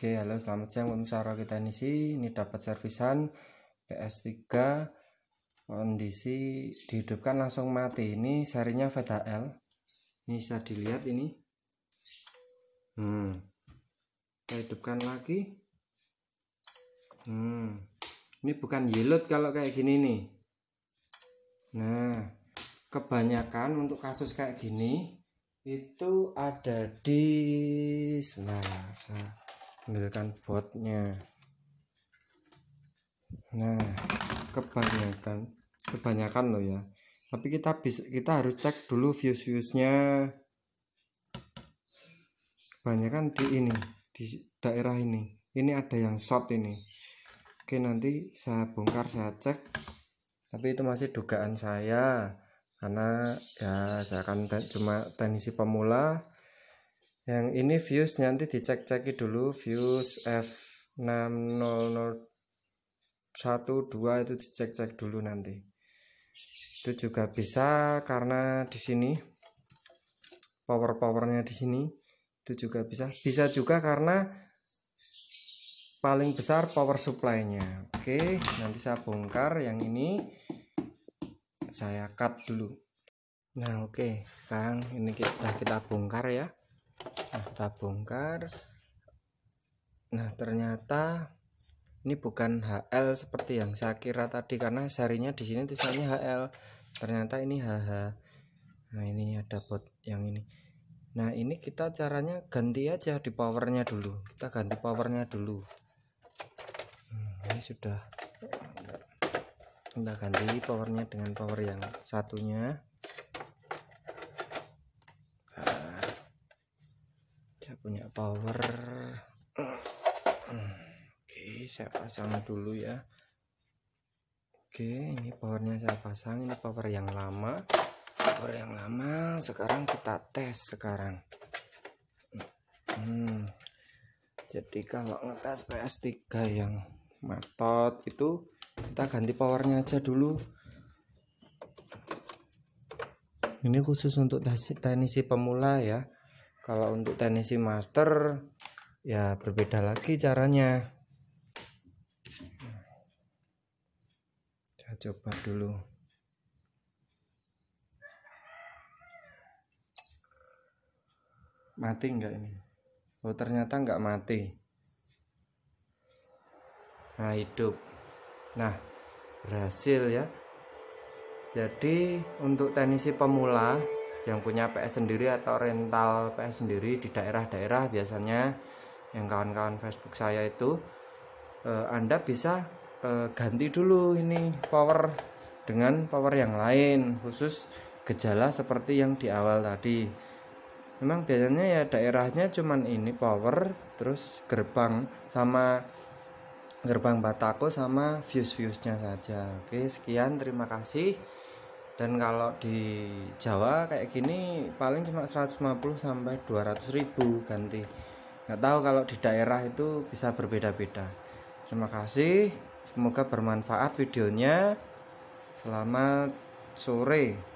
Oke, halo selamat siang pemirsa kita Ini sih. Ini dapat servisan PS3 kondisi dihidupkan langsung mati. Ini serinya L. Ini bisa dilihat ini. Hmm. Kita hidupkan lagi. Hmm. Ini bukan yelut kalau kayak gini nih. Nah, kebanyakan untuk kasus kayak gini itu ada di sebelah ambilkan gitu botnya nah kebanyakan kebanyakan loh ya tapi kita bisa kita harus cek dulu views viewsnya kebanyakan di ini di daerah ini ini ada yang short ini oke nanti saya bongkar saya cek tapi itu masih dugaan saya karena ya saya akan cuma teknisi pemula yang ini views nanti dicek-ceki dulu views f 2 itu dicek-cek dulu nanti itu juga bisa karena di sini power powernya di sini itu juga bisa bisa juga karena paling besar power supply-nya oke nanti saya bongkar yang ini saya cut dulu nah oke sekarang ini kita, kita bongkar ya nah kita bongkar nah ternyata ini bukan HL seperti yang saya kira tadi karena serinya di sini tulisannya HL ternyata ini HH nah ini ada bot yang ini nah ini kita caranya ganti aja di powernya dulu kita ganti powernya dulu hmm, ini sudah kita ganti powernya dengan power yang satunya saya punya power oke saya pasang dulu ya oke ini powernya saya pasang ini power yang lama power yang lama sekarang kita tes sekarang hmm. jadi kalau ngetes PS3 yang matot itu kita ganti powernya aja dulu ini khusus untuk teknisi pemula ya kalau untuk tenisi master ya berbeda lagi caranya saya coba dulu mati enggak ini oh ternyata enggak mati nah hidup nah berhasil ya jadi untuk tenisi pemula yang punya PS sendiri atau rental PS sendiri di daerah-daerah biasanya yang kawan-kawan Facebook saya itu eh, Anda bisa eh, ganti dulu ini power dengan power yang lain khusus gejala seperti yang di awal tadi memang biasanya ya daerahnya cuman ini power terus gerbang sama gerbang batako sama fuse-fuse nya saja oke sekian terima kasih dan kalau di Jawa kayak gini paling cuma 150 sampai 200 ribu ganti nggak tahu kalau di daerah itu bisa berbeda-beda terima kasih semoga bermanfaat videonya selamat sore